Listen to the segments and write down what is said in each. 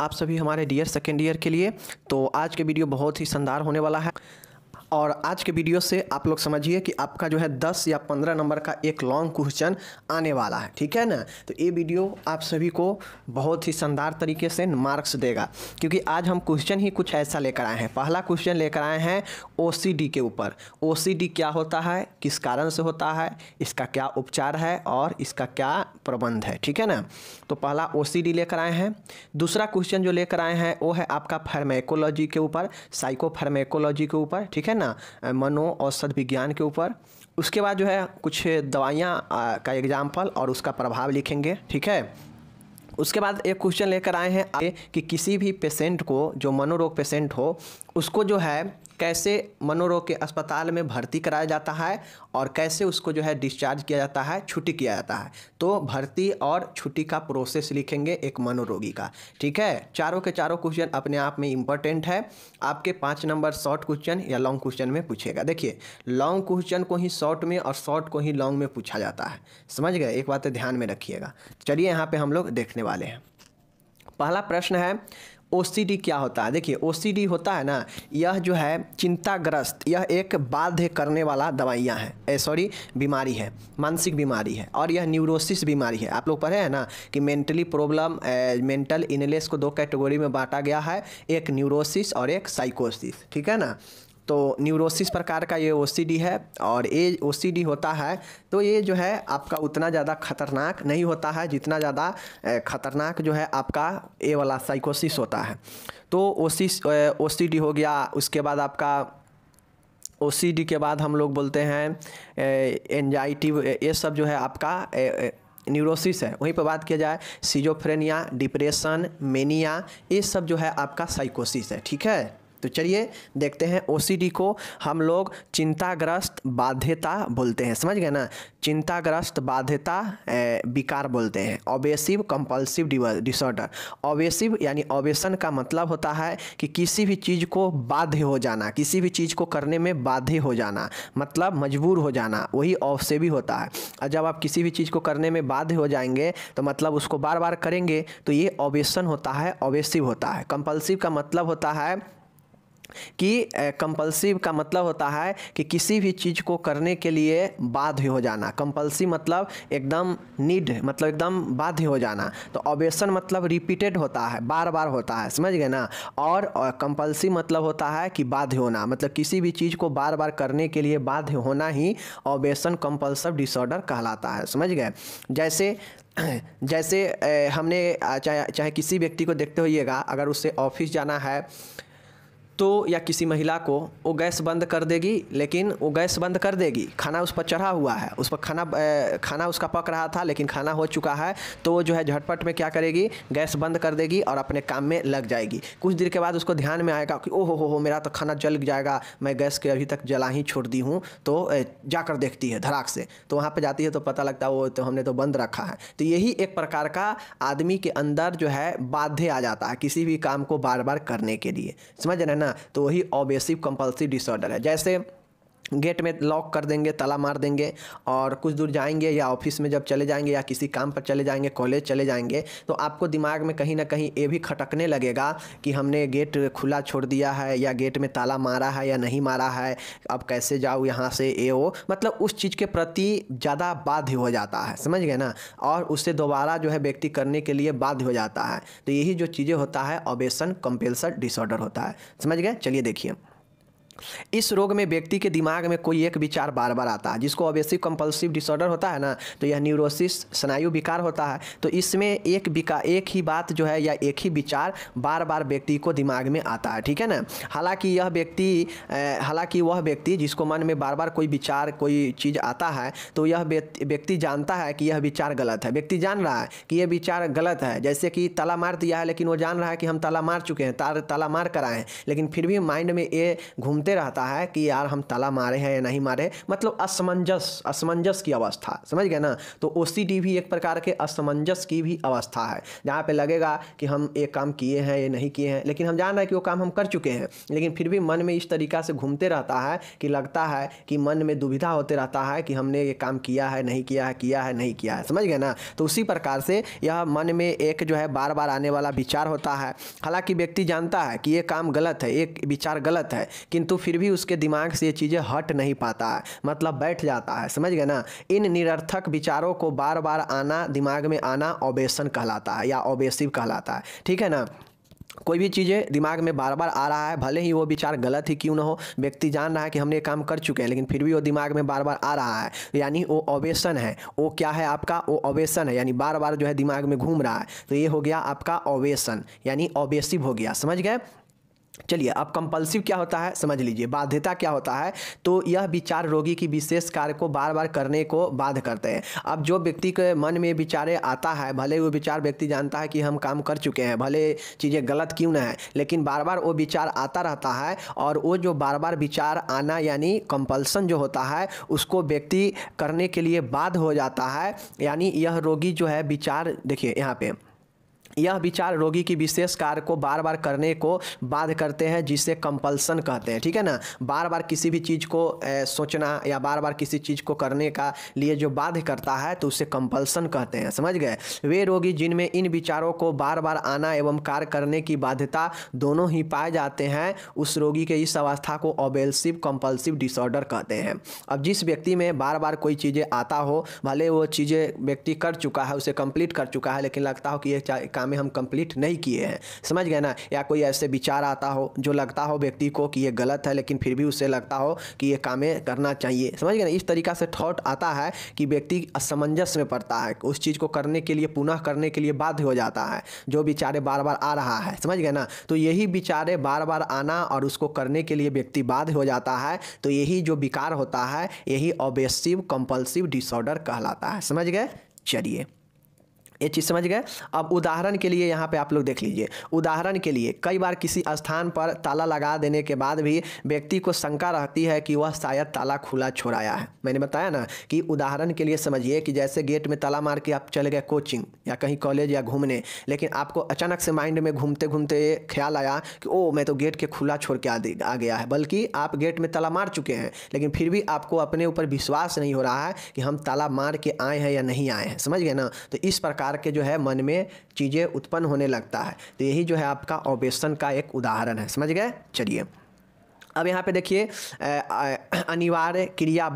आप सभी हमारे डियर सेकेंड ईयर के लिए तो आज के वीडियो बहुत ही शानदार होने वाला है और आज के वीडियो से आप लोग समझिए कि आपका जो है 10 या 15 नंबर का एक लॉन्ग क्वेश्चन आने वाला है ठीक है ना तो ये वीडियो आप सभी को बहुत ही शानदार तरीके से मार्क्स देगा क्योंकि आज हम क्वेश्चन ही कुछ ऐसा लेकर आए हैं पहला क्वेश्चन लेकर आए हैं ओ के ऊपर ओ क्या होता है किस कारण से होता है इसका क्या उपचार है और इसका क्या प्रबंध है ठीक है ना तो पहला ओ लेकर आए हैं दूसरा क्वेश्चन जो लेकर आए हैं वो है आपका फार्मेकोलॉजी के ऊपर साइको के ऊपर ठीक है ना मनो औषध विज्ञान के ऊपर उसके बाद जो है कुछ दवाइयाँ का एग्जाम्पल और उसका प्रभाव लिखेंगे ठीक है उसके बाद एक क्वेश्चन लेकर आए हैं आगे कि किसी भी पेशेंट को जो मनोरोग पेशेंट हो उसको जो है कैसे मनोरोग के अस्पताल में भर्ती कराया जाता है और कैसे उसको जो है डिस्चार्ज किया जाता है छुट्टी किया जाता है तो भर्ती और छुट्टी का प्रोसेस लिखेंगे एक मनोरोगी का ठीक है चारों के चारों क्वेश्चन अपने आप में इंपॉर्टेंट है आपके पाँच नंबर शॉर्ट क्वेश्चन या लॉन्ग क्वेश्चन में पूछेगा देखिए लॉन्ग क्वेश्चन को ही शॉर्ट में और शॉर्ट को ही लॉन्ग में पूछा जाता है समझ गए एक बात तो ध्यान में रखिएगा चलिए यहाँ पर हम लोग देखने वाले हैं पहला प्रश्न है ओ क्या होता है देखिए ओ होता है ना यह जो है चिंताग्रस्त यह एक बाध्य करने वाला दवाइयाँ हैं सॉरी बीमारी है मानसिक बीमारी है और यह न्यूरोसिस बीमारी है आप लोग पढ़े हैं ना कि मेंटली प्रॉब्लम मेंटल इनलेस को दो कैटेगरी में बांटा गया है एक न्यूरोसिस और एक साइकोसिस ठीक है ना तो न्यूरोसिस प्रकार का ये ओ है और ये ओ होता है तो ये जो है आपका उतना ज़्यादा खतरनाक नहीं होता है जितना ज़्यादा खतरनाक जो है आपका ए वाला साइकोसिस होता है तो ओसिस ओ हो गया उसके बाद आपका ओ के बाद हम लोग बोलते हैं एनजाइटी ये सब जो है आपका ए, ए, न्यूरोसिस है वहीं पर बात किया जाए सीजोफ्रेनिया डिप्रेशन मेनिया ये सब जो है आपका साइकोसिस है ठीक है तो चलिए देखते हैं ओ को हम लोग चिंताग्रस्त बाध्यता बोलते हैं समझ गए ना चिंताग्रस्त बाध्यता विकार बोलते हैं ओबेसिव कंपल्सिव डिसऑर्डर ओबेसिव यानी ओबेसन का मतलब होता है कि किसी भी चीज़ को बाध्य हो जाना किसी भी चीज़ को करने में बाध्य हो जाना मतलब मजबूर हो जाना वही से भी होता है और जब आप किसी भी चीज़ को करने में बाध्य हो जाएंगे तो मतलब उसको बार बार करेंगे तो ये ओबेसन होता है ओबेसिव होता है कंपल्सिव का मतलब होता है कि कंपल्सिव का मतलब होता है कि किसी भी चीज़ को करने के लिए बाध्य हो जाना कंपल्सिव मतलब एकदम नीड मतलब एकदम बाध्य हो जाना तो ऑबेशन मतलब रिपीटेड होता है बार बार होता है समझ गए ना और कंपल्सिव मतलब होता है कि बाध्य होना मतलब किसी भी चीज़ को बार बार करने के लिए बाध्य होना ही ऑबेशन कंपल्सिव डिसऑर्डर कहलाता है समझ गए जैसे जैसे हमने चाहे चाहे किसी व्यक्ति को देखते होइएगा अगर उसे ऑफिस जाना है तो या किसी महिला को वो गैस बंद कर देगी लेकिन वो गैस बंद कर देगी खाना उस पर चढ़ा हुआ है उस पर खाना खाना उसका पक रहा था लेकिन खाना हो चुका है तो वो जो है झटपट में क्या करेगी गैस बंद कर देगी और अपने काम में लग जाएगी कुछ देर के बाद उसको ध्यान में आएगा कि ओहो हो हो मेरा तो खाना जल जाएगा मैं गैस के अभी तक जला ही छोड़ दी हूँ तो जाकर देखती है धड़ाक से तो वहाँ पर जाती है तो पता लगता है वो तो हमने तो बंद रखा है तो यही एक प्रकार का आदमी के अंदर जो है बाध्य आ जाता है किसी भी काम को बार बार करने के लिए समझ रहे ना ना तो वही ऑबेसिव कंपल्सिव डिसऑर्डर है जैसे गेट में लॉक कर देंगे ताला मार देंगे और कुछ दूर जाएंगे या ऑफिस में जब चले जाएंगे या किसी काम पर चले जाएंगे कॉलेज चले जाएंगे तो आपको दिमाग में कहीं ना कहीं ये भी खटकने लगेगा कि हमने गेट खुला छोड़ दिया है या गेट में ताला मारा है या नहीं मारा है अब कैसे जाऊँ यहाँ से ए ओ मतलब उस चीज़ के प्रति ज़्यादा बाध्य हो जाता है समझ गए ना और उससे दोबारा जो है व्यक्ति करने के लिए बाध्य हो जाता है तो यही जो चीज़ें होता है ऑबेसन कंपेल्सर डिसऑर्डर होता है समझ गए चलिए देखिए इस रोग में व्यक्ति के दिमाग में कोई एक विचार बार बार आता है जिसको ऑबेसिव कंपल्सिव डिसऑर्डर होता है ना तो यह न्यूरोसिस स्नायु विकार होता है तो इसमें एक विकार एक ही बात जो है या एक ही विचार बार बार व्यक्ति को दिमाग में आता है ठीक है ना हालांकि यह व्यक्ति हालांकि वह व्यक्ति जिसको मन में बार बार कोई विचार कोई चीज़ आता है तो यह व्यक्ति जानता है कि यह विचार गलत है व्यक्ति जान रहा है कि यह विचार गलत है जैसे कि ताला मार दिया है लेकिन वो जान रहा है कि हम ताला मार चुके हैं ताला मार कराएँ लेकिन फिर भी माइंड में ये घूमते उलझते रहता है कि यार हम ताला मारे हैं या नहीं मारे मतलब असमंजस असमंजस की अवस्था समझ गए ना तो ओ भी एक प्रकार के असमंजस की भी अवस्था है जहाँ पर लगेगा कि हम ये काम किए हैं ये नहीं किए हैं लेकिन हम जान रहे हैं कि वो काम हम कर चुके हैं लेकिन फिर भी मन में इस तरीका से घूमते रहता है कि लगता है कि मन में दुविधा होते रहता है कि हमने ये काम किया है नहीं किया है किया है नहीं किया है समझ गए ना तो उसी प्रकार से यह मन में एक जो है बार बार आने वाला विचार होता है हालांकि व्यक्ति जानता है कि ये काम गलत है ये विचार गलत है किंतु फिर भी उसके दिमाग से ये चीज़ें हट नहीं पाता है मतलब बैठ जाता है समझ गए ना इन निरर्थक विचारों को बार बार आना दिमाग में आना ओबेसन कहलाता है या ओबेसिव कहलाता है ठीक है ना कोई भी चीज़ें दिमाग में बार बार आ रहा है भले ही वो विचार गलत ही क्यों ना हो व्यक्ति जान रहा है कि हमने ये काम कर चुके हैं लेकिन फिर भी वो दिमाग में बार बार आ रहा है यानी वो ओवेसन है वो क्या है आपका वो ओवेसन है यानी बार बार जो है दिमाग में घूम रहा है तो ये हो गया आपका ओवेसन यानी ओबेसिव हो गया समझ गए चलिए अब कंपल्सिव क्या होता है समझ लीजिए बाध्यता क्या होता है तो यह विचार रोगी की विशेष कार्य को बार बार करने को बाध्य करते हैं अब जो व्यक्ति के मन में विचारे आता है भले वो विचार व्यक्ति जानता है कि हम काम कर चुके हैं भले चीज़ें गलत क्यों ना है लेकिन बार बार वो विचार आता रहता है और वो जो बार बार विचार आना यानी कंपल्सन जो होता है उसको व्यक्ति करने के लिए बाध हो जाता है यानी यह रोगी जो है विचार देखिए यहाँ पे यह विचार रोगी की विशेष कार्य को बार बार करने को बाध करते हैं जिसे कंपल्सन कहते हैं ठीक है ना बार बार किसी भी चीज़ को ए, सोचना या बार बार किसी चीज़ को करने का लिए जो बाध्य करता है तो उसे कंपल्सन कहते हैं समझ गए वे रोगी जिनमें इन विचारों को बार बार आना एवं कार्य करने की बाध्यता दोनों ही पाए जाते हैं उस रोगी के इस अवस्था को ओबेल्सिव कंपल्सिव डिसऑर्डर कहते हैं अब जिस व्यक्ति में बार बार कोई चीज़ें आता हो भले वो चीज़ें व्यक्ति कर चुका है उसे कंप्लीट कर चुका है लेकिन लगता हो कि ये काम में हम कंप्लीट नहीं किए हैं समझ गए ना या कोई ऐसे विचार आता हो जो लगता हो व्यक्ति को कि ये गलत है लेकिन फिर भी उसे लगता हो कि ये कामें करना चाहिए समझ गए ना इस तरीका से थॉट आता है कि व्यक्ति असमंजस में पड़ता है उस चीज़ को करने के लिए पुनः करने के लिए बाध्य हो जाता है जो विचारे बार बार आ रहा है समझ गए ना तो यही विचारे बार बार आना और उसको करने के लिए व्यक्ति बाध्य हो जाता है तो यही जो विकार होता है यही ऑबेसिव कंपल्सिव डिसऑर्डर कहलाता है समझ गए चलिए ये चीज़ समझ गए अब उदाहरण के लिए यहाँ पे आप लोग देख लीजिए उदाहरण के लिए कई बार किसी स्थान पर ताला लगा देने के बाद भी व्यक्ति को शंका रहती है कि वह शायद ताला खुला छोड़ाया है मैंने बताया ना कि उदाहरण के लिए समझिए कि जैसे गेट में ताला मार के आप चले गए कोचिंग या कहीं कॉलेज या घूमने लेकिन आपको अचानक से माइंड में घूमते घूमते ख्याल आया कि ओ मैं तो गेट के खुला छोड़ के आ गया है बल्कि आप गेट में ताला मार चुके हैं लेकिन फिर भी आपको अपने ऊपर विश्वास नहीं हो रहा है कि हम ताला मार के आए हैं या नहीं आए हैं समझ गए ना तो इस प्रकार प्रकार के जो है मन में चीज़ें उत्पन्न होने लगता है तो यही जो है आपका ऑब्जेक्शन का एक उदाहरण है समझ गए चलिए अब यहाँ पे देखिए अनिवार्य क्रिया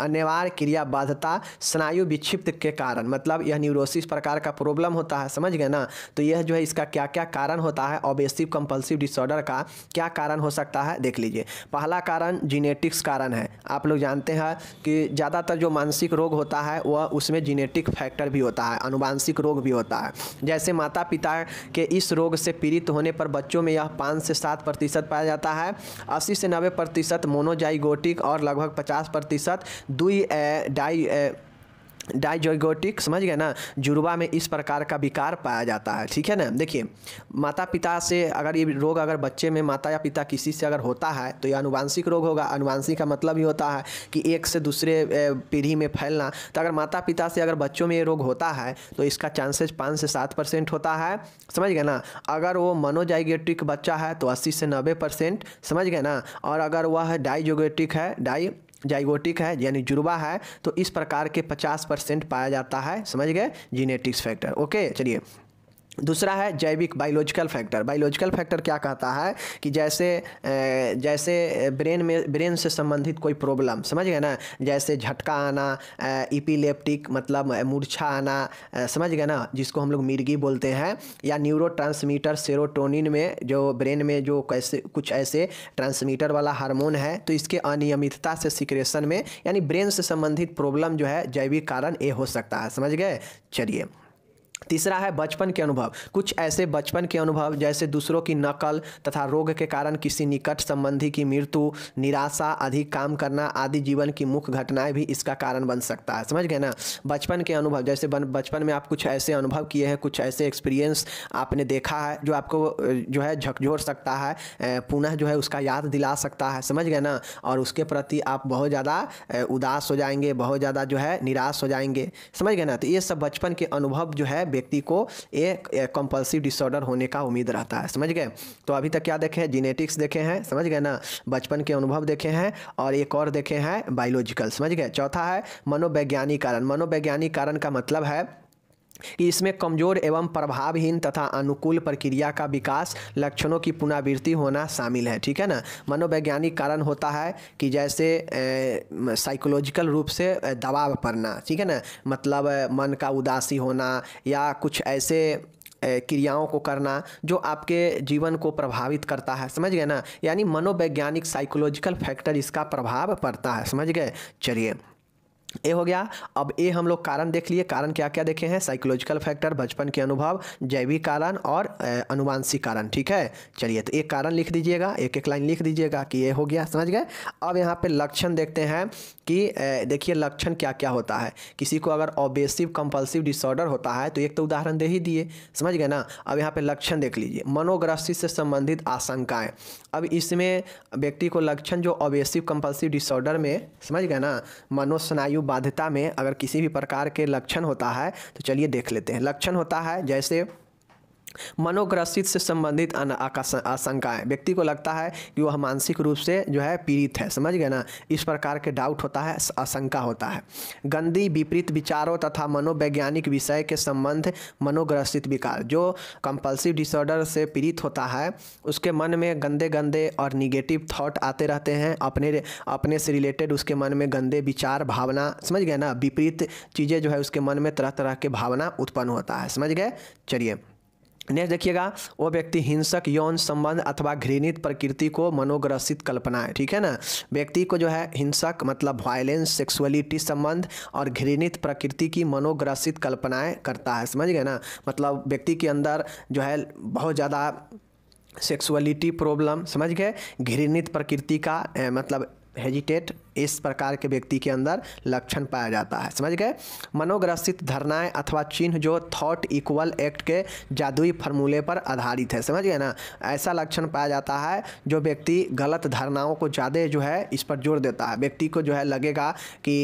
अनिवार्य क्रिया स्नायु विक्षिप्त के कारण मतलब यह न्यूरोसिस प्रकार का प्रॉब्लम होता है समझ गए ना तो यह जो है इसका क्या क्या कारण होता है ऑबेसिव कंपल्सिव डिसऑर्डर का क्या कारण हो सकता है देख लीजिए पहला कारण जीनेटिक्स कारण है आप लोग जानते हैं कि ज़्यादातर जो मानसिक रोग होता है वह उसमें जीनेटिक फैक्टर भी होता है अनुवांशिक रोग भी होता है जैसे माता पिता के इस रोग से पीड़ित होने पर बच्चों में यह पाँच से सात प्रतिशत पाया जाता है अस्सी से नब्बे प्रतिशत मोनोजाइगोटिक और लगभग पचास प्रतिशत दुई डाई डाइजोगोटिक समझ गए ना जुड़वा में इस प्रकार का विकार पाया जाता है ठीक है ना देखिए माता पिता से अगर ये रोग अगर बच्चे में माता या पिता किसी से अगर होता है तो ये अनुवांशिक रोग होगा अनुवांशिक का मतलब ही होता है कि एक से दूसरे पीढ़ी में फैलना तो अगर माता पिता से अगर बच्चों में ये रोग होता है तो इसका चांसेस पाँच से सात परसेंट होता है समझ गए ना अगर वो मनोजाइगेटिक बच्चा है तो अस्सी से नब्बे परसेंट समझ गए ना और अगर वह डाइजोगेटिक है डाई जाइगोटिक है यानी जुड़वा है तो इस प्रकार के 50 परसेंट पाया जाता है समझ गए जीनेटिक्स फैक्टर ओके चलिए दूसरा है जैविक बायोलॉजिकल फैक्टर बायोलॉजिकल फैक्टर क्या कहता है कि जैसे जैसे ब्रेन में ब्रेन से संबंधित कोई प्रॉब्लम समझ गए ना जैसे झटका आना इपिलेप्टिक मतलब मूर्छा आना समझ गए ना जिसको हम लोग मिर्गी बोलते हैं या न्यूरो सेरोटोनिन में जो ब्रेन में जो कैसे कुछ ऐसे ट्रांसमीटर वाला हारमोन है तो इसके अनियमितता से सिक्रेशन में यानी ब्रेन से संबंधित प्रॉब्लम जो है जैविक कारण ये हो सकता है समझ गए चलिए तीसरा है बचपन के अनुभव कुछ ऐसे बचपन के अनुभव जैसे दूसरों की नकल तथा रोग के कारण किसी निकट संबंधी की मृत्यु निराशा अधिक काम करना आदि जीवन की मुख्य घटनाएं भी इसका कारण बन सकता है समझ गए ना बचपन के अनुभव जैसे बचपन में आप कुछ ऐसे अनुभव किए हैं कुछ ऐसे एक्सपीरियंस आपने देखा है जो आपको जो है झकझोर सकता है पुनः जो है उसका याद दिला सकता है समझ गए ना और उसके प्रति आप बहुत ज़्यादा उदास हो जाएंगे बहुत ज़्यादा जो है निराश हो जाएंगे समझ गए ना तो ये सब बचपन के अनुभव जो है व्यक्ति को एक कंपल्सिव डिसऑर्डर होने का उम्मीद रहता है समझ गए तो अभी तक क्या देखे हैं जीनेटिक्स देखे हैं समझ गए ना बचपन के अनुभव देखे हैं और एक और देखे हैं बायोलॉजिकल समझ गए चौथा है मनोवैज्ञानिक कारण मनोवैज्ञानिक कारण का मतलब है कि इसमें कमजोर एवं प्रभावहीन तथा अनुकूल प्रक्रिया का विकास लक्षणों की पुनरावृत्ति होना शामिल है ठीक है ना मनोवैज्ञानिक कारण होता है कि जैसे साइकोलॉजिकल रूप से दबाव पड़ना ठीक है ना मतलब मन का उदासी होना या कुछ ऐसे क्रियाओं को करना जो आपके जीवन को प्रभावित करता है समझ गए ना यानी मनोवैज्ञानिक साइकोलॉजिकल फैक्टर इसका प्रभाव पड़ता है समझ गए चलिए ए हो गया अब ए हम लोग कारण देख लिए कारण क्या क्या देखे हैं साइकोलॉजिकल फैक्टर बचपन के अनुभव जैविक कारण और अनुवांशिक कारण ठीक है चलिए तो एक कारण लिख दीजिएगा एक एक लाइन लिख दीजिएगा कि ये हो गया समझ गए अब यहाँ पे लक्षण देखते हैं कि देखिए लक्षण क्या क्या होता है किसी को अगर ऑबेसिव कंपल्सिव डिसऑर्डर होता है तो एक तो उदाहरण दे ही दिए समझ गए ना अब यहाँ पर लक्षण देख लीजिए मनोग्रस्ती से संबंधित आशंकाएँ अब इसमें व्यक्ति को लक्षण जो ऑबेसिव कंपल्सिव डिसऑर्डर में समझ गए ना मनोस्नायु बाध्यता में अगर किसी भी प्रकार के लक्षण होता है तो चलिए देख लेते हैं लक्षण होता है जैसे मनोग्रसित से संबंधित आशंकाएं व्यक्ति को लगता है कि वह मानसिक रूप से जो है पीड़ित है समझ गए ना इस प्रकार के डाउट होता है आशंका होता है गंदी विपरीत विचारों तथा मनोवैज्ञानिक विषय के संबंध मनोग्रसित विकार जो कंपल्सिव डिसऑर्डर से पीड़ित होता है उसके मन में गंदे गंदे और निगेटिव थाट आते रहते हैं अपने अपने से रिलेटेड उसके मन में गंदे विचार भावना समझ गए ना विपरीत चीज़ें जो है उसके मन में तरह तरह के भावना उत्पन्न होता है समझ गए चलिए नेक्स्ट देखिएगा वो व्यक्ति हिंसक यौन संबंध अथवा घृणित प्रकृति को मनोग्रसित कल्पना है ठीक है ना व्यक्ति को जो है हिंसक मतलब वायलेंस सेक्सुअलिटी संबंध और घृणित प्रकृति की मनोग्रसित कल्पनाएं करता है समझ गए ना मतलब व्यक्ति के अंदर जो है बहुत ज़्यादा सेक्सुअलिटी प्रॉब्लम समझ गए घृणित प्रकृति का ए, मतलब हेजिटेट इस प्रकार के व्यक्ति के अंदर लक्षण पाया जाता है समझ गए मनोग्रसित धरनाएं अथवा चिन्ह जो थॉट इक्वल एक्ट के जादुई फार्मूले पर आधारित है समझ गए ना ऐसा लक्षण पाया जाता है जो व्यक्ति गलत धारणाओं को ज़्यादा जो है इस पर जोर देता है व्यक्ति को जो है लगेगा कि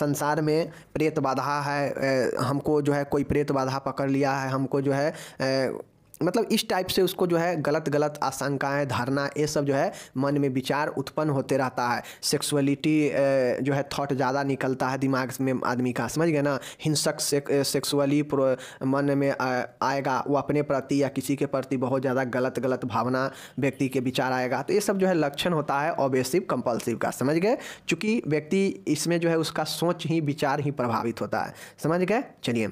संसार में प्रेत बाधा है हमको जो है कोई प्रेत बाधा पकड़ लिया है हमको जो है मतलब इस टाइप से उसको जो है गलत गलत आशंकाएं धारणा ये सब जो है मन में विचार उत्पन्न होते रहता है सेक्सुअलिटी जो है थॉट ज़्यादा निकलता है दिमाग में आदमी का समझ गए ना हिंसक से, सेक्सुअली मन में आएगा वो अपने प्रति या किसी के प्रति बहुत ज़्यादा गलत गलत भावना व्यक्ति के विचार आएगा तो ये सब जो है लक्षण होता है ओबेसिव कंपल्सिव का समझ गए चूँकि व्यक्ति इसमें जो है उसका सोच ही विचार ही प्रभावित होता है समझ गए चलिए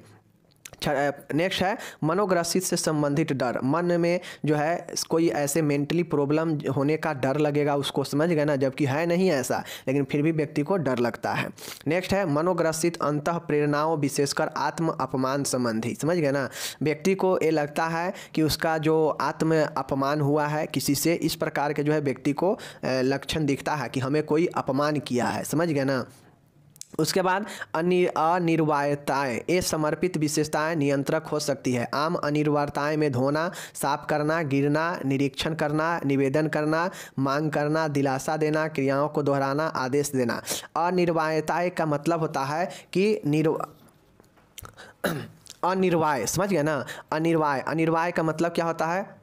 नेक्स्ट अच्छा, है मनोग्रसित से संबंधित डर मन में जो है कोई ऐसे मेंटली प्रॉब्लम होने का डर लगेगा उसको समझ गए ना जबकि है नहीं ऐसा लेकिन फिर भी व्यक्ति को डर लगता है नेक्स्ट है मनोग्रसित अंत प्रेरणाओं विशेषकर आत्म अपमान संबंधी समझ गए ना व्यक्ति को ये लगता है कि उसका जो आत्म अपमान हुआ है किसी से इस प्रकार के जो है व्यक्ति को लक्षण दिखता है कि हमें कोई अपमान किया है समझ गए ना उसके बाद अनि अनिर्वायताएँ ये समर्पित विशेषताएं नियंत्रक हो सकती है आम अनिर्वायताएं में धोना साफ करना गिरना निरीक्षण करना निवेदन करना मांग करना दिलासा देना क्रियाओं को दोहराना आदेश देना अनिर्वायताएँ का मतलब होता है कि निर्वा अनिर्वाय समझ गया ना अनिर्वाय अनिर्वाय का मतलब क्या होता है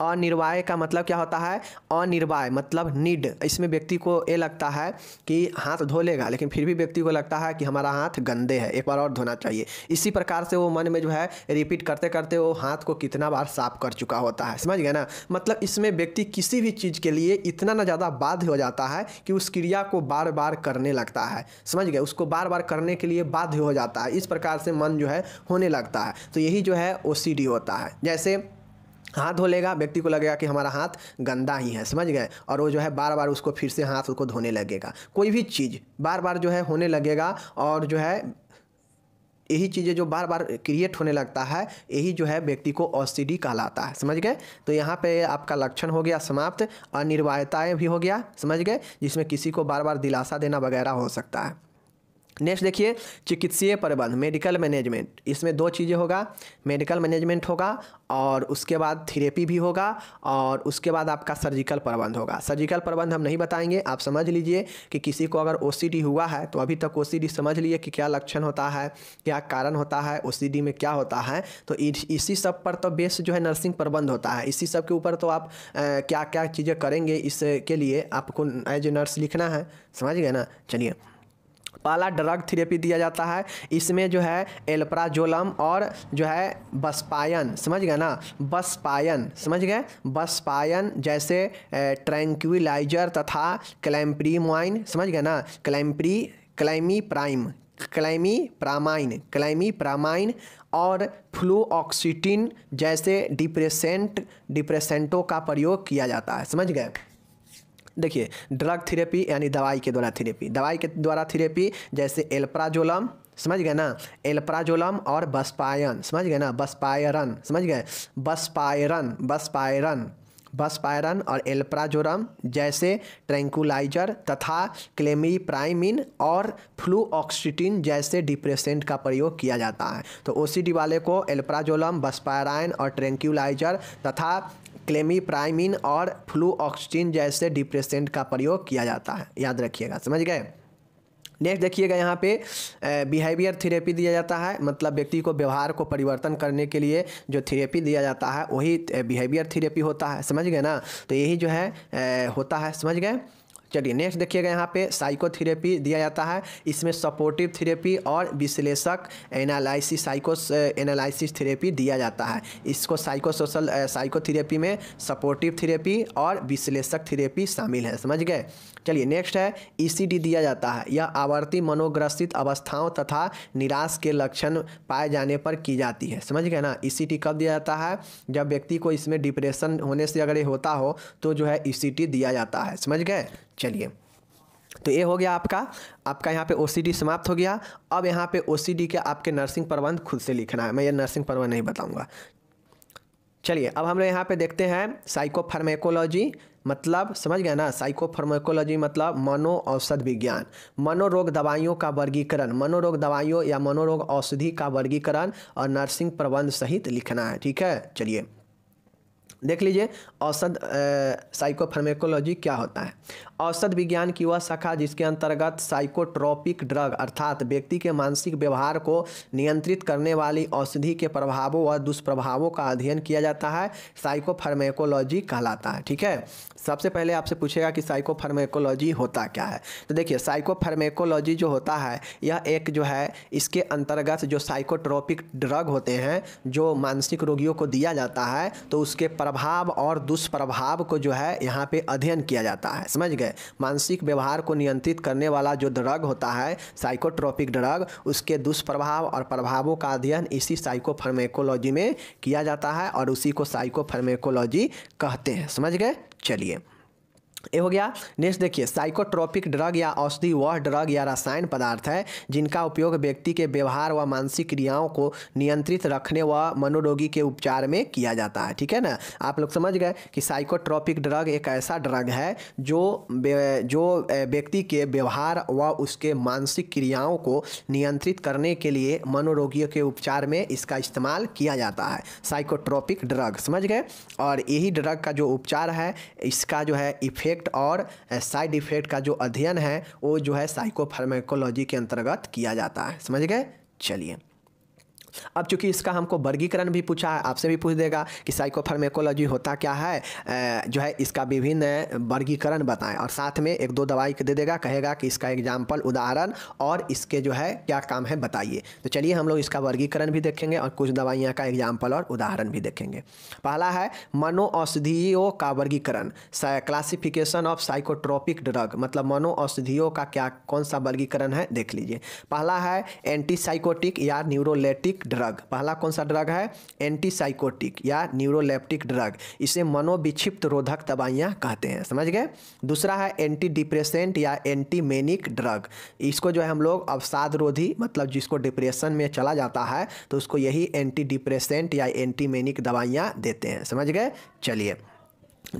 अनिर्वाय का मतलब क्या होता है अनिर्वाय मतलब नीड इसमें व्यक्ति को ये लगता है कि हाथ धो लेगा लेकिन फिर भी व्यक्ति को लगता है कि हमारा हाथ गंदे है एक बार और धोना चाहिए इसी प्रकार से वो मन में जो है रिपीट करते करते वो हाथ को कितना बार साफ कर चुका होता है समझ गए ना मतलब इसमें व्यक्ति किसी भी चीज़ के लिए इतना ना ज़्यादा बाध्य हो जाता है कि उस क्रिया को बार बार करने लगता है समझ गए उसको बार बार करने के लिए बाध्य हो जाता है इस प्रकार से मन जो है होने लगता है तो यही जो है ओ होता है जैसे हाथ धो लेगा व्यक्ति को लगेगा कि हमारा हाथ गंदा ही है समझ गए और वो जो है बार बार उसको फिर से हाथ उसको धोने लगेगा कोई भी चीज़ बार बार जो है होने लगेगा और जो है यही चीज़ें जो बार बार क्रिएट होने लगता है यही जो है व्यक्ति को ओसीडी कहलाता है समझ गए तो यहाँ पे आपका लक्षण हो गया समाप्त अनिर्वायताएँ भी हो गया समझ गए जिसमें किसी को बार बार दिलासा देना वगैरह हो सकता है नेक्स्ट देखिए चिकित्सीय प्रबंध मेडिकल मैनेजमेंट इसमें दो चीज़ें होगा मेडिकल मैनेजमेंट होगा और उसके बाद थेरेपी भी होगा और उसके बाद आपका सर्जिकल प्रबंध होगा सर्जिकल प्रबंध हम नहीं बताएंगे आप समझ लीजिए कि किसी को अगर ओ हुआ है तो अभी तक ओ समझ लिए कि क्या लक्षण होता है क्या कारण होता है ओ में क्या होता है तो इसी सब पर तो बेस जो है नर्सिंग प्रबंध होता है इसी सब के ऊपर तो आप आ, क्या क्या चीज़ें करेंगे इसके लिए आपको एज नर्स लिखना है समझ गए ना चलिए पाला ड्रग थेरेपी दिया जाता है इसमें जो है एल्प्राजोलम और जो है बसपायन समझ गए ना बसपायन समझ गए बसपायन जैसे ट्रैंक्यूलाइजर तथा क्लैम्प्रीमाइन समझ गए ना क्लैम्प्री क्लाइमी प्राइम क्लाइमी प्रामाइन क्लाइमी प्रामाइन और फ्लू ऑक्सीटिन जैसे डिप्रेसेंट डिप्रेसेंटों का प्रयोग किया जाता है समझ गए देखिए ड्रग थेरेपी यानी दवाई के द्वारा थेरेपी दवाई के द्वारा थेरेपी जैसे एल्प्राजोलम समझ गए ना एल्प्राजोलम और बसपायन समझ गए ना बस्पायरन समझ गए बस्पायरन बस्पायरन बसपायरन और एल्प्राजोरम जैसे ट्रैंकुलाइजर तथा क्लेमीप्राइमिन और फ्लू ऑक्सीटिन जैसे डिप्रेसेंट का प्रयोग किया जाता है तो ओसीडी वाले को एल्प्राजोलम बसपायराइन और ट्रैंकुलाइजर तथा क्लेमीप्राइमिन और फ्लू ऑक्सीटिन जैसे डिप्रेसेंट का प्रयोग किया जाता है याद रखिएगा समझ गए नेक्स्ट देखिएगा यहाँ पे बिहेवियर थेरेपी दिया जाता है मतलब व्यक्ति को व्यवहार को परिवर्तन करने के लिए जो थेरेपी दिया जाता है वही बिहेवियर थेरेपी होता है समझ गए ना तो यही जो है ए, होता है समझ गए चलिए नेक्स्ट देखिएगा यहाँ पे साइकोथेरेपी दिया जाता है इसमें सपोर्टिव थेरेपी और विश्लेषक एनालिसिस साइको एनालिसिस थेरेपी दिया जाता है इसको साइको सोशल साइकोथेरेपी में सपोर्टिव थेरेपी और विश्लेषक थेरेपी शामिल है समझ गए चलिए नेक्स्ट है ईसीडी e दिया जाता है यह आवर्ती मनोग्रसित अवस्थाओं तथा निराश के लक्षण पाए जाने पर की जाती है समझ गए ना ईसीटी e कब दिया जाता है जब व्यक्ति को इसमें डिप्रेशन होने से अगर ये होता हो तो जो है ई e दिया जाता है समझ गए चलिए तो ये हो गया आपका आपका यहाँ पे ओ समाप्त हो गया अब यहाँ पे ओ के आपके नर्सिंग प्रबंध खुद से लिखना है मैं ये नर्सिंग प्रबंध नहीं बताऊँगा चलिए अब हम लोग यहाँ पे देखते हैं साइकोफार्मेकोलॉजी मतलब समझ गए ना साइकोफार्माकोलॉजी मतलब मनो औषध विज्ञान मनोरोग दवाइयों का वर्गीकरण मनोरोग दवाइयों या मनोरोग औषधि का वर्गीकरण और नर्सिंग प्रबंध सहित लिखना है ठीक है चलिए देख लीजिए औषध साइकोफार्मेकोलॉजी क्या होता है औषध विज्ञान की वह शाखा जिसके अंतर्गत साइकोट्रॉपिक ड्रग अर्थात व्यक्ति के मानसिक व्यवहार को नियंत्रित करने वाली औषधि के प्रभावों व दुष्प्रभावों का अध्ययन किया जाता है साइकोफार्मेकोलॉजी कहलाता है ठीक है सबसे पहले आपसे पूछेगा कि साइकोफार्मेकोलॉजी होता क्या है तो देखिए साइकोफार्मेकोलॉजी जो होता है यह एक जो है इसके अंतर्गत जो साइकोट्रॉपिक ड्रग होते हैं जो मानसिक रोगियों को दिया जाता है तो उसके प्रभाव और दुष्प्रभाव को जो है यहाँ पे अध्ययन किया जाता है समझ गए मानसिक व्यवहार को नियंत्रित करने वाला जो ड्रग होता है साइकोट्रोपिक ड्रग उसके दुष्प्रभाव और प्रभावों का अध्ययन इसी साइकोफार्मेकोलॉजी में किया जाता है और उसी को साइकोफार्मेकोलॉजी कहते हैं समझ गए चलिए ये हो गया नेक्स्ट देखिए साइकोट्रोपिक ड्रग या औषधि वह ड्रग या रसायन पदार्थ है जिनका उपयोग व्यक्ति के व्यवहार व मानसिक क्रियाओं को नियंत्रित रखने व मनोरोगी के उपचार में किया जाता है ठीक है ना आप लोग समझ गए कि साइकोट्रोपिक ड्रग एक ऐसा ड्रग है जो जो व्यक्ति के व्यवहार व उसके मानसिक क्रियाओं को नियंत्रित करने के लिए मनोरोगियों के उपचार में इसका इस्तेमाल किया जाता है साइकोट्रोपिक ड्रग समझ गए और यही ड्रग का जो उपचार है इसका जो है इफेक्ट इफेक्ट और साइड इफेक्ट का जो अध्ययन है वो जो है साइकोफार्माकोलॉजी के अंतर्गत किया जाता है समझ गए चलिए अब चूंकि इसका हमको वर्गीकरण भी पूछा है आपसे भी पूछ देगा कि साइकोफार्मेकोलॉजी होता क्या है जो है इसका विभिन्न वर्गीकरण बताएं और साथ में एक दो दवाई दे देगा कहेगा कि इसका एग्जाम्पल उदाहरण और इसके जो है क्या काम है बताइए तो चलिए हम लोग इसका वर्गीकरण भी देखेंगे और कुछ दवाइयाँ का एग्जाम्पल और उदाहरण भी देखेंगे पहला है मनो औषधियों का वर्गीकरण क्लासिफिकेशन ऑफ साइकोट्रोपिक ड्रग मतलब मनो औषधियों का क्या कौन सा वर्गीकरण है देख लीजिए पहला है एंटीसाइकोटिक या न्यूरोलेटिक ड्रग पहला कौन सा ड्रग है एंटीसाइकोटिक या न्यूरोलेप्टिक ड्रग इसे मनोविक्षिप्त रोधक दवाइयाँ कहते हैं समझ गए दूसरा है एंटी डिप्रेशेंट या एंटीमेनिक ड्रग इसको जो है हम लोग अवसाद रोधी मतलब जिसको डिप्रेशन में चला जाता है तो उसको यही एंटी डिप्रेशेंट या एंटीमेनिक दवाइयाँ देते हैं समझ गए चलिए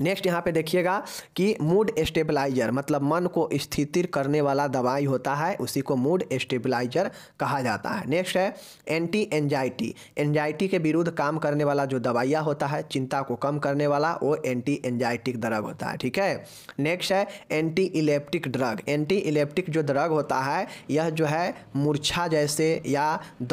नेक्स्ट यहाँ पे देखिएगा कि मूड स्टेबलाइजर मतलब मन को स्थितिर करने वाला दवाई होता है उसी को मूड स्टेबलाइजर कहा जाता है नेक्स्ट है एंटी एंजाइटी एंजाइटी के विरुद्ध काम करने वाला जो दवाइयाँ होता है चिंता को कम करने वाला वो एंटी एंजाइटिक ड्रग होता है ठीक है नेक्स्ट है anti epileptic drug anti epileptic जो ड्रग होता है यह जो है मूर्छा जैसे या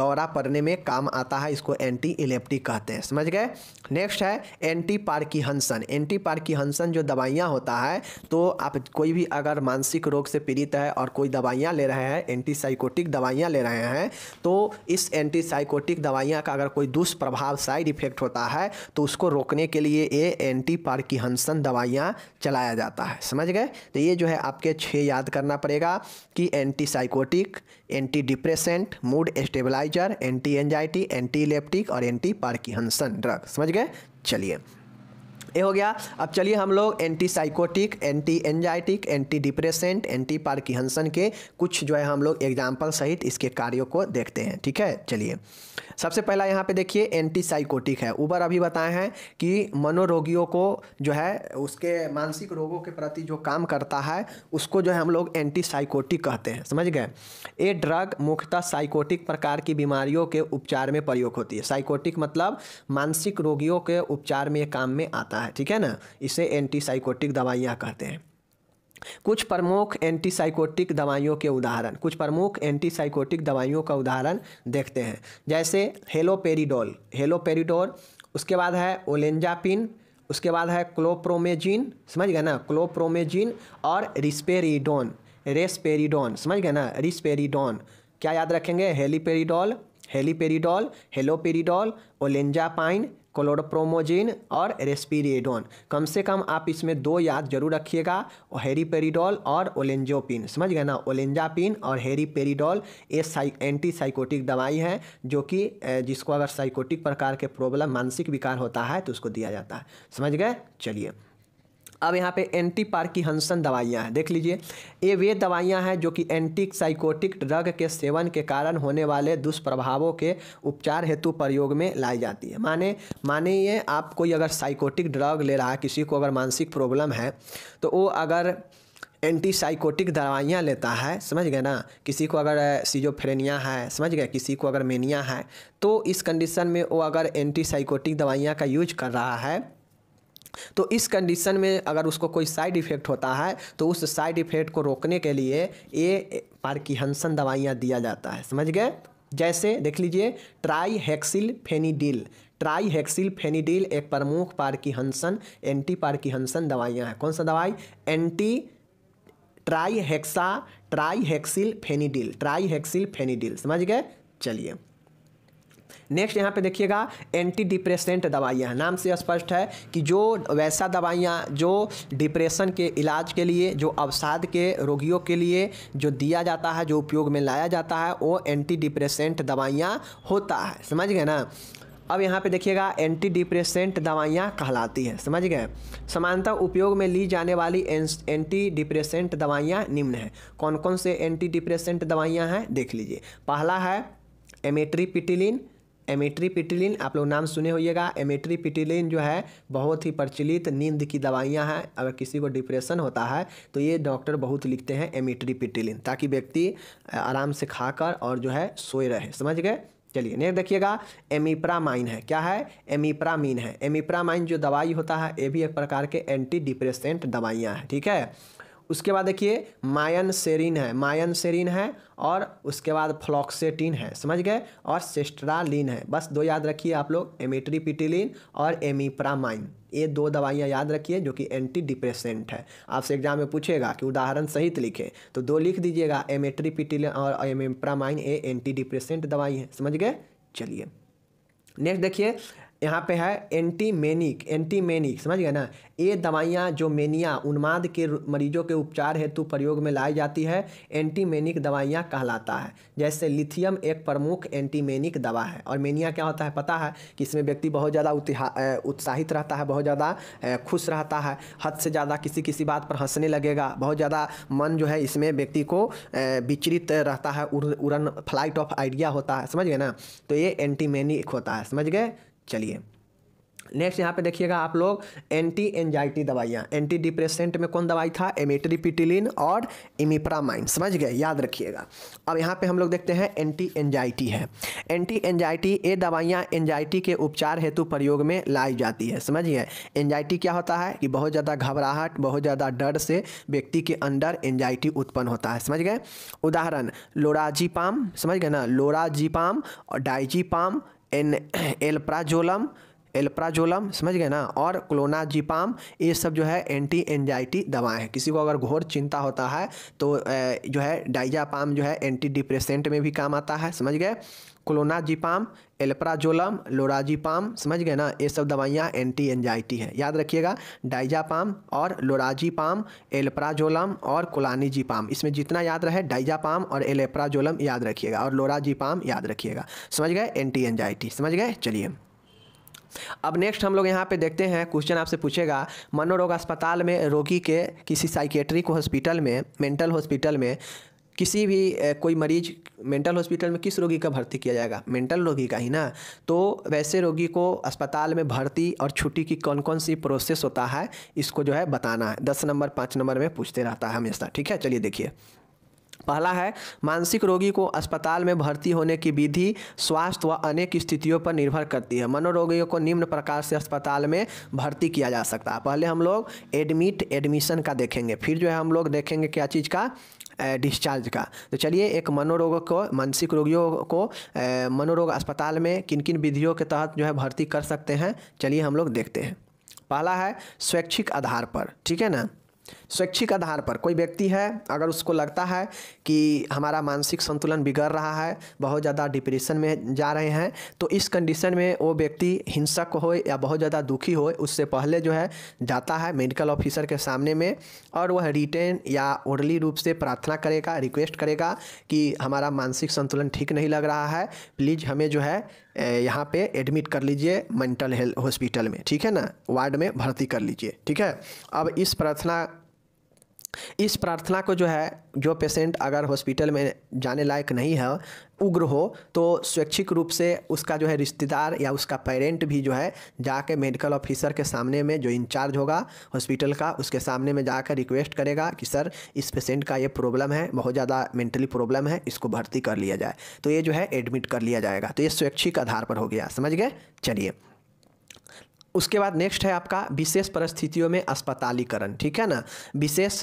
दौरा पड़ने में काम आता है इसको एंटी इलेप्टिक कहते हैं समझ गए नेक्स्ट है एंटी पार्किंसन एंटी पार्किंसन जो दवाइयाँ होता है तो आप कोई भी अगर मानसिक रोग से पीड़ित है और कोई दवाइयाँ ले रहे हैं एंटीसाइकोटिक दवाइयाँ ले रहे हैं तो इस एंटीसाइकोटिक दवाइयाँ का अगर कोई दुष्प्रभाव साइड इफेक्ट होता है तो उसको रोकने के लिए ये एंटी पार्किंसन दवाइयाँ चलाया जाता है समझ गए तो ये जो है आपके छः याद करना पड़ेगा कि antipsychotic anti depressant mood stabiliser anti anxiety anti और एंटी पार्किहंसन ड्रग समझ गए चलिए ये हो गया अब चलिए हम लोग anti psychotic anti anxiolytic anti depressant anti Parkinson के कुछ जो है हम लोग एग्जाम्पल सहित इसके कार्यों को देखते हैं ठीक है चलिए सबसे पहला यहाँ पे देखिए एंटी साइकोटिक है ऊबर अभी बताए हैं कि मनोरोगियों को जो है उसके मानसिक रोगों के प्रति जो काम करता है उसको जो है हम लोग एंटी साइकोटिक कहते हैं समझ गए ये ड्रग मुख्यतः साइकोटिक प्रकार की बीमारियों के उपचार में प्रयोग होती है साइकोटिक मतलब मानसिक रोगियों के उपचार में काम में आता है होता है ठीक है ना इसे एंटीसाइकोटिक दवाइयाँ कहते हैं कुछ प्रमुख एंटीसाइकोटिक दवाइयों के उदाहरण कुछ प्रमुख एंटीसाइकोटिक दवाइयों का उदाहरण देखते हैं जैसे हेलोपेरिडोल हेलोपेरिडोल उसके बाद है ओलेंजापिन उसके बाद है क्लोप्रोमेजिन समझ गए ना क्लोप्रोमेजिन और रिस्पेरिडोन रेस्पेरिडोन समझ गए ना रिस्पेरिडोन क्या याद रखेंगे हेलीपेरिडोल हेलीपेरिडॉल हेलोपेरिडॉल ओलेंजापाइन क्लोरप्रोमोजिन और रेस्पिरेडोन कम से कम आप इसमें दो याद जरूर रखिएगा हेरीपेरीडॉल और ओलेंजोपिन समझ गए ना ओलेंजापिन और हेरीपेरिडॉल ये साइ एंटी साइकोटिक दवाई है जो कि जिसको अगर साइकोटिक प्रकार के प्रॉब्लम मानसिक विकार होता है तो उसको दिया जाता है समझ गए चलिए अब यहाँ पे एंटी पार्किंसन दवाइयाँ हैं देख लीजिए ये वे दवाइयाँ हैं जो कि एंटी साइकोटिक ड्रग के सेवन के कारण होने वाले दुष्प्रभावों के उपचार हेतु प्रयोग में लाई जाती है माने माने ये आप कोई अगर साइकोटिक ड्रग ले रहा है किसी को अगर मानसिक प्रॉब्लम है तो वो अगर एंटी साइकोटिक दवाइयाँ लेता है समझ गए ना किसी को अगर सीजोफ्रेनिया है समझ गए किसी को अगर मेनिया है तो इस कंडीशन में वो अगर एंटी साइकोटिक दवाइयाँ का यूज कर रहा है तो इस कंडीशन में अगर उसको कोई साइड इफ़ेक्ट होता है तो उस साइड इफ़ेक्ट को रोकने के लिए ए पार्किंसन दवाइयाँ दिया जाता है समझ गए जैसे देख लीजिए tri hexyl trihexyl tri hexyl एक प्रमुख पार्किहसन एंटी पार्किंसन दवाइयाँ हैं कौन सा दवाई anti tri hexa tri hexyl phenidyl tri hexyl समझ गए चलिए नेक्स्ट यहाँ पे देखिएगा एंटी डिप्रेसेंट दवाइयाँ नाम से स्पष्ट है कि जो वैसा दवाइयाँ जो डिप्रेशन के इलाज के लिए जो अवसाद के रोगियों के लिए जो दिया जाता है जो उपयोग में लाया जाता है वो एंटी डिप्रेसेंट दवाइयाँ होता है समझ गए ना अब यहाँ पे देखिएगा एंटी डिप्रेसेंट दवाइयाँ कहलाती हैं समझ गए समानता उपयोग में ली जाने वाली एंटी डिप्रेसेंट दवाइयाँ निम्न हैं कौन कौन से एंटी डिप्रेसेंट दवाइयाँ हैं देख लीजिए पहला है एमेट्री पिटिलिन एमेट्री पिटिलिन आप लोग नाम सुने होइएगा एमेट्री पिटिलिन जो है बहुत ही प्रचलित नींद की दवाइयाँ हैं अगर किसी को डिप्रेशन होता है तो ये डॉक्टर बहुत लिखते हैं एमेट्री पिटिलिन ताकि व्यक्ति आराम से खाकर और जो है सोए रहे समझ गए चलिए नेक्स्ट देखिएगा एमिप्रामाइन है क्या है एमिप्रामीन है एमिप्रामाइन जो दवाई होता है ये भी एक प्रकार के एंटी डिप्रेसेंट दवाइयाँ हैं ठीक है उसके बाद देखिए मायन सेरिन है मायन सेरिन है और उसके बाद फ्लॉक्सेटिन है समझ गए और सेस्ट्रालिन है बस दो याद रखिए आप लोग एमिट्रीपिटिलिन और एमिप्रामाइन ये दो दवाइयाँ याद रखिए जो कि एंटी डिप्रेसेंट है आपसे एग्जाम में पूछेगा कि उदाहरण सहित लिखें तो दो लिख दीजिएगा एमेट्री और एमिप्रामाइन ये एंटी डिप्रेसेंट दवाई है समझ गए चलिए नेक्स्ट देखिए यहाँ पे है एंटीमेनिक एंटीमेनिक समझ गए ना ये दवाइयाँ जो मेनिया उन्माद के मरीजों के उपचार हेतु प्रयोग में लाई जाती है एंटीमेनिक दवाइयाँ कहलाता है जैसे लिथियम एक प्रमुख एंटीमेनिक दवा है और मेनिया क्या होता है पता है कि इसमें व्यक्ति बहुत ज़्यादा उत्साहित रहता है बहुत ज़्यादा खुश रहता है हद से ज़्यादा किसी किसी बात पर हंसने लगेगा बहुत ज़्यादा मन जो है इसमें व्यक्ति को विचरित रहता है उड़न फ्लाइट ऑफ आइडिया होता है समझ गए ना तो ये एंटीमेनिक होता है समझ गए चलिए नेक्स्ट यहाँ पे देखिएगा आप लोग एंटी एंजाइटी दवाइयाँ एंटी डिप्रेसेंट में कौन दवाई था एमेट्रीपिटिलिन और इमिप्रामाइन समझ गए याद रखिएगा अब यहाँ पे हम लोग देखते हैं एंटी एंजाइटी है एंटी एंजाइटी ये दवाइयाँ एंजाइटी के उपचार हेतु प्रयोग में लाई जाती है समझिए एंजाइटी क्या होता है कि बहुत ज़्यादा घबराहट बहुत ज़्यादा डर से व्यक्ति के अंदर एंजाइटी उत्पन्न होता है समझ गए उदाहरण लोराजीपाम समझ गए ना लोराजीपाम और डाइजीपाम एन एल्प्राजोलम एल्प्राजोलम समझ गए ना और क्लोनाजिपाम ये सब जो है एंटी एनजाइटी दवाएं हैं किसी को अगर घोर चिंता होता है तो जो है डाइजापाम जो है एंटी डिप्रेसेंट में भी काम आता है समझ गए क्लोनाजीपाम एल्प्राजोलम लोराजीपाम समझ गए ना ये सब दवाइयाँ एंटी एंजाइटी हैं याद रखिएगा डाइजापाम और लोराजीपाम एल्प्राजोलम और कोलानीजीपाम इसमें जितना याद रहे डाइजापाम और एलेप्राजोलम याद रखिएगा और लोराजीपाम याद रखिएगा समझ गए एंटी एंजाइटी समझ गए चलिए अब नेक्स्ट हम लोग यहाँ पे देखते हैं क्वेश्चन आपसे पूछेगा मनोरोग अस्पताल में रोगी के किसी साइकेट्रिक हॉस्पिटल में मेंटल हॉस्पिटल में किसी भी कोई मरीज मेंटल हॉस्पिटल में किस रोगी का भर्ती किया जाएगा मेंटल रोगी का ही ना तो वैसे रोगी को अस्पताल में भर्ती और छुट्टी की कौन कौन सी प्रोसेस होता है इसको जो है बताना है दस नंबर पाँच नंबर में पूछते रहता है हमेशा ठीक है चलिए देखिए पहला है मानसिक रोगी को अस्पताल में भर्ती होने की विधि स्वास्थ्य व अनेक स्थितियों पर निर्भर करती है मनोरोगियों को निम्न प्रकार से अस्पताल में भर्ती किया जा सकता है पहले हम लोग एडमिट एडमिशन का देखेंगे फिर जो है हम लोग देखेंगे क्या चीज़ का डिस्चार्ज का तो चलिए एक मनोरोग को मानसिक रोगियों को मनोरोग अस्पताल में किन किन विधियों के तहत जो है भर्ती कर सकते हैं चलिए हम लोग देखते हैं पहला है स्वैच्छिक आधार पर ठीक है ना स्वैच्छिक आधार पर कोई व्यक्ति है अगर उसको लगता है कि हमारा मानसिक संतुलन बिगड़ रहा है बहुत ज़्यादा डिप्रेशन में जा रहे हैं तो इस कंडीशन में वो व्यक्ति हिंसक हो या बहुत ज़्यादा दुखी हो उससे पहले जो है जाता है मेडिकल ऑफिसर के सामने में और वह रिटेन या ओरली रूप से प्रार्थना करेगा रिक्वेस्ट करेगा कि हमारा मानसिक संतुलन ठीक नहीं लग रहा है प्लीज़ हमें जो है यहाँ पे एडमिट कर लीजिए मेंटल हेल्थ हॉस्पिटल में ठीक है ना वार्ड में भर्ती कर लीजिए ठीक है अब इस प्रार्थना इस प्रार्थना को जो है जो पेशेंट अगर हॉस्पिटल में जाने लायक नहीं है उग्र हो तो स्वैच्छिक रूप से उसका जो है रिश्तेदार या उसका पेरेंट भी जो है जाके मेडिकल ऑफिसर के सामने में जो इंचार्ज होगा हॉस्पिटल का उसके सामने में जाकर रिक्वेस्ट करेगा कि सर इस पेशेंट का ये प्रॉब्लम है बहुत ज़्यादा मेंटली प्रॉब्लम है इसको भर्ती कर लिया जाए तो ये जो है एडमिट कर लिया जाएगा तो ये स्वैच्छिक आधार पर हो गया समझ गए चलिए उसके बाद नेक्स्ट है आपका विशेष परिस्थितियों में अस्पतालीकरण ठीक है ना विशेष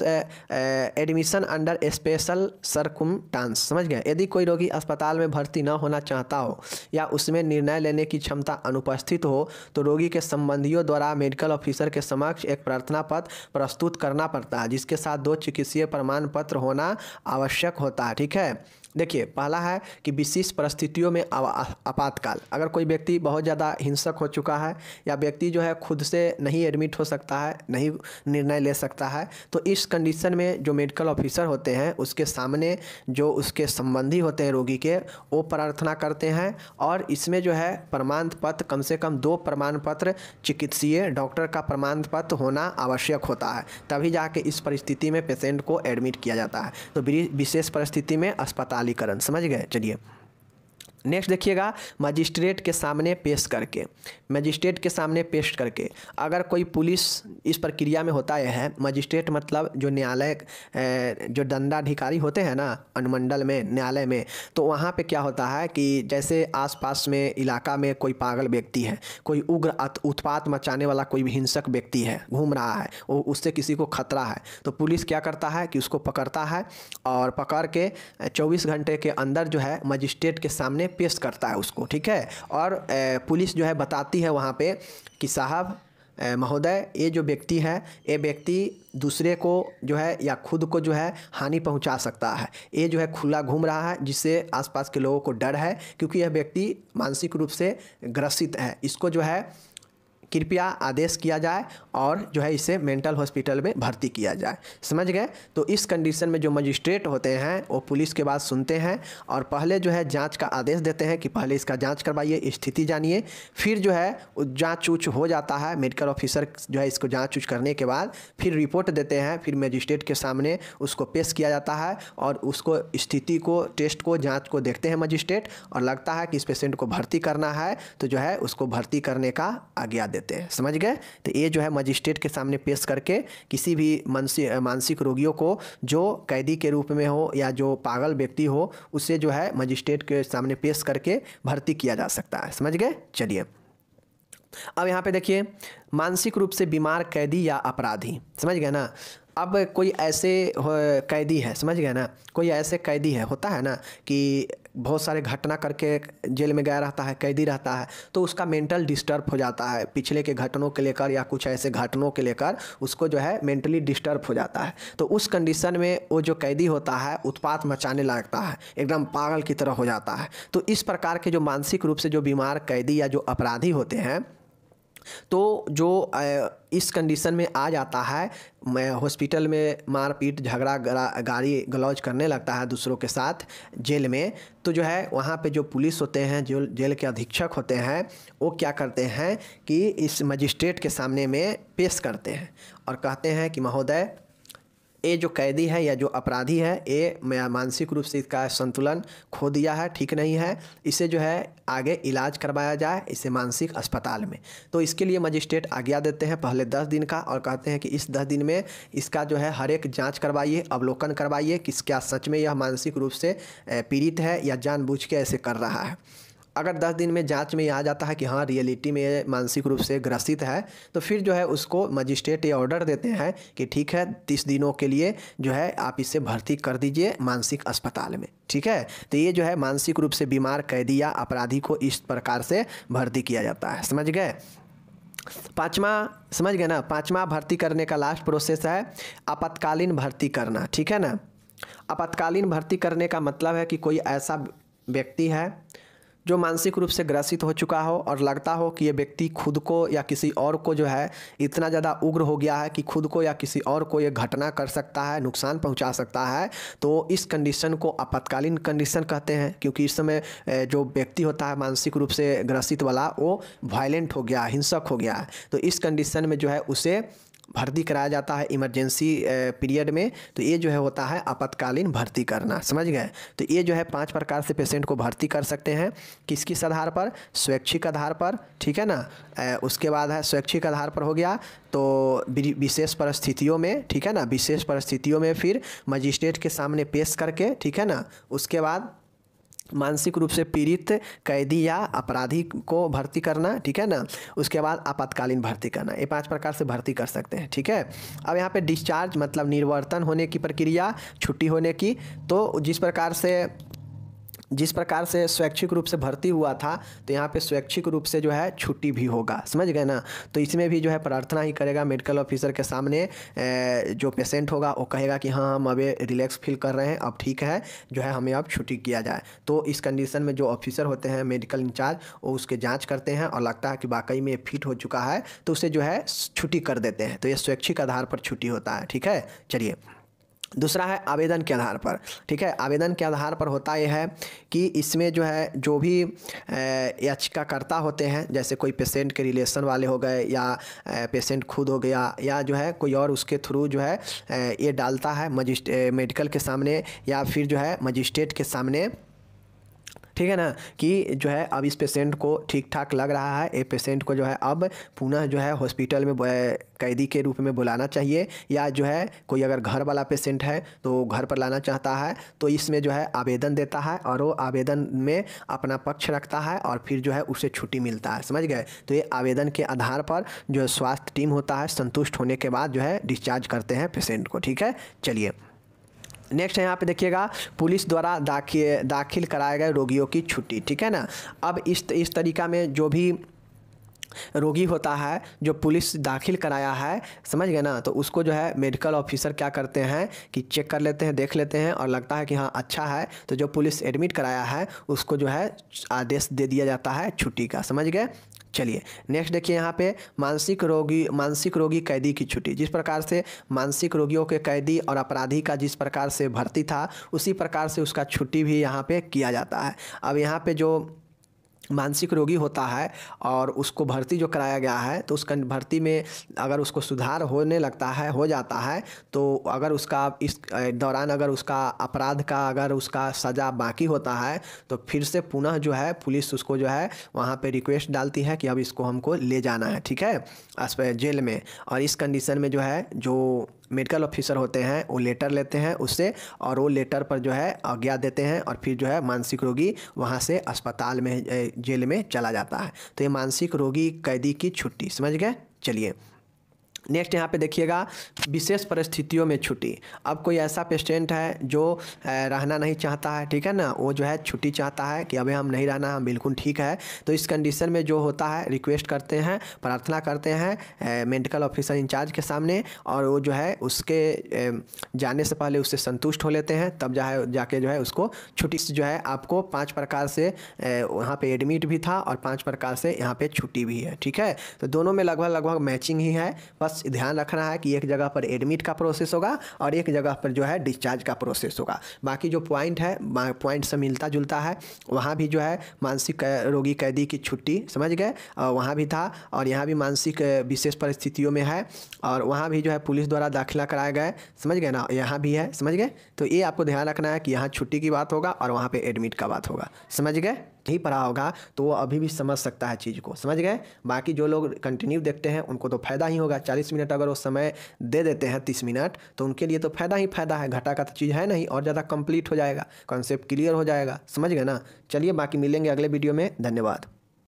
admission under special circumstance समझ गए यदि कोई रोगी अस्पताल में भर्ती न होना चाहता हो या उसमें निर्णय लेने की क्षमता अनुपस्थित हो तो रोगी के संबंधियों द्वारा मेडिकल ऑफिसर के समक्ष एक प्रार्थना पत्र प्रस्तुत करना पड़ता है जिसके साथ दो चिकित्सीय प्रमाण पत्र होना आवश्यक होता है ठीक है देखिए पहला है कि विशेष परिस्थितियों में आपातकाल अगर कोई व्यक्ति बहुत ज़्यादा हिंसक हो चुका है या व्यक्ति जो है खुद से नहीं एडमिट हो सकता है नहीं निर्णय ले सकता है तो इस कंडीशन में जो मेडिकल ऑफिसर होते हैं उसके सामने जो उसके संबंधी होते हैं रोगी के वो प्रार्थना करते हैं और इसमें जो है प्रमाण पत्र कम से कम दो प्रमाण पत्र चिकित्सीय डॉक्टर का प्रमाण पत्र होना आवश्यक होता है तभी जाके इस परिस्थिति में पेशेंट को एडमिट किया जाता है तो विशेष परिस्थिति में अस्पताल आलीकरण समझ गए चलिए नेक्स्ट देखिएगा मजिस्ट्रेट के सामने पेश करके मजिस्ट्रेट के सामने पेश करके अगर कोई पुलिस इस प्रक्रिया में होता यह है मजिस्ट्रेट मतलब जो न्यायालय जो दंडाधिकारी होते हैं ना अनुमंडल में न्यायालय में तो वहाँ पे क्या होता है कि जैसे आसपास में इलाका में कोई पागल व्यक्ति है कोई उग्र उत्पात मचाने वाला कोई भी हिंसक व्यक्ति है घूम रहा है वो उससे किसी को खतरा है तो पुलिस क्या करता है कि उसको पकड़ता है और पकड़ के चौबीस घंटे के अंदर जो है मजिस्ट्रेट के सामने पेश करता है उसको ठीक है और पुलिस जो है बताती है वहाँ पे कि साहब महोदय ये जो व्यक्ति है ये व्यक्ति दूसरे को जो है या खुद को जो है हानि पहुंचा सकता है ये जो है खुला घूम रहा है जिससे आसपास के लोगों को डर है क्योंकि यह व्यक्ति मानसिक रूप से ग्रसित है इसको जो है कृपया आदेश किया जाए और जो है इसे मेंटल हॉस्पिटल में भर्ती किया जाए समझ गए तो इस कंडीशन में जो मजिस्ट्रेट होते हैं वो पुलिस के बाद सुनते हैं और पहले जो है जाँच का आदेश देते हैं कि पहले इसका जाँच करवाइए स्थिति जानिए फिर जो है जाँच उच हो जाता है मेडिकल ऑफिसर जो है इसको जाँच उच करने के बाद फिर रिपोर्ट देते हैं फिर मजिस्ट्रेट के सामने उसको पेश किया जाता है और उसको स्थिति को टेस्ट को जाँच को देखते हैं मजिस्ट्रेट और लगता है कि इस पेशेंट को भर्ती करना है तो जो है उसको भर्ती करने का आज्ञा देते देते हैं समझ गए तो ये जो है मजिस्ट्रेट के सामने पेश करके किसी भी मानसिक रोगियों को जो कैदी के रूप में हो या जो पागल व्यक्ति हो उसे जो है मजिस्ट्रेट के सामने पेश करके भर्ती किया जा सकता है समझ गए चलिए अब यहाँ पे देखिए मानसिक रूप से बीमार कैदी या अपराधी समझ गए ना अब कोई ऐसे कैदी है समझ गए ना कोई ऐसे कैदी है होता है ना कि बहुत सारे घटना करके जेल में गया रहता है कैदी रहता है तो उसका मेंटल डिस्टर्ब हो जाता है पिछले के घटनों के लेकर या कुछ ऐसे घटनों के लेकर उसको जो है मेंटली डिस्टर्ब हो जाता है तो उस कंडीशन में वो जो कैदी होता है उत्पात मचाने लगता है एकदम पागल की तरह हो जाता है तो इस प्रकार के जो मानसिक रूप से जो बीमार कैदी या जो अपराधी होते हैं तो जो इस कंडीशन में आ जाता है मैं हॉस्पिटल में मारपीट झगड़ा गाड़ी गलौज करने लगता है दूसरों के साथ जेल में तो जो है वहाँ पे जो पुलिस होते हैं जो जेल के अधीक्षक होते हैं वो क्या करते हैं कि इस मजिस्ट्रेट के सामने में पेश करते हैं और कहते हैं कि महोदय ये जो कैदी है या जो अपराधी है ये मानसिक रूप से इसका संतुलन खो दिया है ठीक नहीं है इसे जो है आगे इलाज करवाया जाए इसे मानसिक अस्पताल में तो इसके लिए मजिस्ट्रेट आज्ञा देते हैं पहले दस दिन का और कहते हैं कि इस दस दिन में इसका जो है हर एक जाँच करवाइए अवलोकन करवाइए कि क्या सच में यह मानसिक रूप से पीड़ित है या जानबूझ के ऐसे कर रहा है अगर दस दिन में जाँच में आ जाता है कि हाँ रियलिटी में मानसिक रूप से ग्रसित है तो फिर जो है उसको मजिस्ट्रेट ये ऑर्डर देते हैं कि ठीक है तीस दिनों के लिए जो है आप इसे भर्ती कर दीजिए मानसिक अस्पताल में ठीक है तो ये जो है मानसिक रूप से बीमार कैदी या अपराधी को इस प्रकार से भर्ती किया जाता है समझ गए पाँचवा समझ गए ना पाँचवा भर्ती करने का लास्ट प्रोसेस है आपातकालीन भर्ती करना ठीक है ना आपातकालीन भर्ती करने का मतलब है कि कोई ऐसा व्यक्ति है जो मानसिक रूप से ग्रसित हो चुका हो और लगता हो कि ये व्यक्ति खुद को या किसी और को जो है इतना ज़्यादा उग्र हो गया है कि खुद को या किसी और को ये घटना कर सकता है नुकसान पहुंचा सकता है तो इस कंडीशन को आपातकालीन कंडीशन कहते हैं क्योंकि इस समय जो व्यक्ति होता है मानसिक रूप से ग्रसित वाला वो वायलेंट हो गया हिंसक हो गया है तो इस कंडीशन में जो है उसे भर्ती कराया जाता है इमरजेंसी पीरियड में तो ये जो है होता है आपातकालीन भर्ती करना समझ गए तो ये जो है पांच प्रकार से पेशेंट को भर्ती कर सकते हैं किस किस आधार पर स्वैच्छिक आधार पर ठीक है ना उसके बाद है स्वैच्छिक आधार पर हो गया तो विशेष परिस्थितियों में ठीक है ना विशेष परिस्थितियों में फिर मजिस्ट्रेट के सामने पेश करके ठीक है ना उसके बाद मानसिक रूप से पीड़ित कैदी या अपराधी को भर्ती करना ठीक है ना उसके बाद आपातकालीन भर्ती करना ये पांच प्रकार से भर्ती कर सकते हैं ठीक है अब यहाँ पे डिस्चार्ज मतलब निर्वर्तन होने की प्रक्रिया छुट्टी होने की तो जिस प्रकार से जिस प्रकार से स्वैच्छिक रूप से भर्ती हुआ था तो यहाँ पे स्वैच्छिक रूप से जो है छुट्टी भी होगा समझ गए ना तो इसमें भी जो है प्रार्थना ही करेगा मेडिकल ऑफिसर के सामने जो पेशेंट होगा वो कहेगा कि हाँ हम अभी रिलैक्स फील कर रहे हैं अब ठीक है जो है हमें अब छुट्टी किया जाए तो इस कंडीशन में जो ऑफिसर होते हैं मेडिकल इंचार्ज वो उसके जाँच करते हैं और लगता है कि वाकई में फिट हो चुका है तो उसे जो है छुट्टी कर देते हैं तो ये स्वैच्छिक आधार पर छुट्टी होता है ठीक है चलिए दूसरा है आवेदन के आधार पर ठीक है आवेदन के आधार पर होता यह है कि इसमें जो है जो भी याचिकाकर्ता होते हैं जैसे कोई पेशेंट के रिलेशन वाले हो गए या पेशेंट खुद हो गया या जो है कोई और उसके थ्रू जो है ये डालता है मजिस्ट मेडिकल के सामने या फिर जो है मजिस्ट्रेट के सामने ठीक है ना कि जो है अब इस पेशेंट को ठीक ठाक लग रहा है ये पेशेंट को जो है अब पुनः जो है हॉस्पिटल में कैदी के रूप में बुलाना चाहिए या जो है कोई अगर घर वाला पेशेंट है तो घर पर लाना चाहता है तो इसमें जो है आवेदन देता है और वो आवेदन में अपना पक्ष रखता है और फिर जो है उसे छुट्टी मिलता है समझ गए तो ये आवेदन के आधार पर जो स्वास्थ्य टीम होता है संतुष्ट होने के बाद जो है डिस्चार्ज करते हैं पेशेंट को ठीक है चलिए नेक्स्ट यहाँ पे देखिएगा पुलिस द्वारा दाखिल दाखिल कराए गए रोगियों की छुट्टी ठीक है ना अब इस इस तरीका में जो भी रोगी होता है जो पुलिस दाखिल कराया है समझ गए ना तो उसको जो है मेडिकल ऑफिसर क्या करते हैं कि चेक कर लेते हैं देख लेते हैं और लगता है कि हाँ अच्छा है तो जो पुलिस एडमिट कराया है उसको जो है आदेश दे दिया जाता है छुट्टी का समझ गए चलिए नेक्स्ट देखिए यहाँ पे मानसिक रोगी मानसिक रोगी कैदी की छुट्टी जिस प्रकार से मानसिक रोगियों के कैदी और अपराधी का जिस प्रकार से भर्ती था उसी प्रकार से उसका छुट्टी भी यहाँ पे किया जाता है अब यहाँ पे जो मानसिक रोगी होता है और उसको भर्ती जो कराया गया है तो उस भर्ती में अगर उसको सुधार होने लगता है हो जाता है तो अगर उसका इस दौरान अगर उसका अपराध का अगर उसका सज़ा बाकी होता है तो फिर से पुनः जो है पुलिस उसको जो है वहाँ पे रिक्वेस्ट डालती है कि अब इसको हमको ले जाना है ठीक है जेल में और इस कंडीशन में जो है जो मेडिकल ऑफिसर होते हैं वो लेटर लेते हैं उससे और वो लेटर पर जो है आज्ञा देते हैं और फिर जो है मानसिक रोगी वहाँ से अस्पताल में जेल में चला जाता है तो ये मानसिक रोगी कैदी की छुट्टी समझ गए चलिए नेक्स्ट यहाँ पे देखिएगा विशेष परिस्थितियों में छुट्टी अब कोई ऐसा पेशेंट है जो रहना नहीं चाहता है ठीक है ना वो जो है छुट्टी चाहता है कि अभी हम नहीं रहना हम बिल्कुल ठीक है तो इस कंडीशन में जो होता है रिक्वेस्ट करते हैं प्रार्थना करते हैं मेडिकल ऑफिसर इंचार्ज के सामने और वो जो है उसके जाने से पहले उससे संतुष्ट हो लेते हैं तब जाए जाके जो है उसको छुट्टी जो है आपको पाँच प्रकार से वहाँ पर एडमिट भी था और पाँच प्रकार से यहाँ पर छुट्टी भी है ठीक है तो दोनों में लगभग लगभग मैचिंग ही है बस ध्यान रखना है कि एक जगह पर एडमिट का प्रोसेस होगा और एक जगह पर जो है डिस्चार्ज का प्रोसेस होगा बाकी जो पॉइंट है पॉइंट से मिलता जुलता है वहाँ भी जो है मानसिक रोगी कैदी की छुट्टी समझ गए वहाँ भी था और यहाँ भी मानसिक विशेष परिस्थितियों में है और वहाँ भी जो है पुलिस द्वारा दाखिला कराया गया समझ गए ना यहाँ भी है समझ गए तो ये आपको ध्यान रखना है कि यहाँ छुट्टी की बात होगा और वहाँ पर एडमिट का बात होगा समझ गए ही पढ़ा होगा तो वो अभी भी समझ सकता है चीज़ को समझ गए बाकी जो लोग कंटिन्यू देखते हैं उनको तो फ़ायदा ही होगा चालीस मिनट अगर वो समय दे देते हैं तीस मिनट तो उनके लिए तो फ़ायदा ही फ़ायदा है घाटा का तो चीज़ है नहीं और ज़्यादा कंप्लीट हो जाएगा कॉन्सेप्ट क्लियर हो जाएगा समझ गए ना चलिए बाकी मिलेंगे अगले वीडियो में धन्यवाद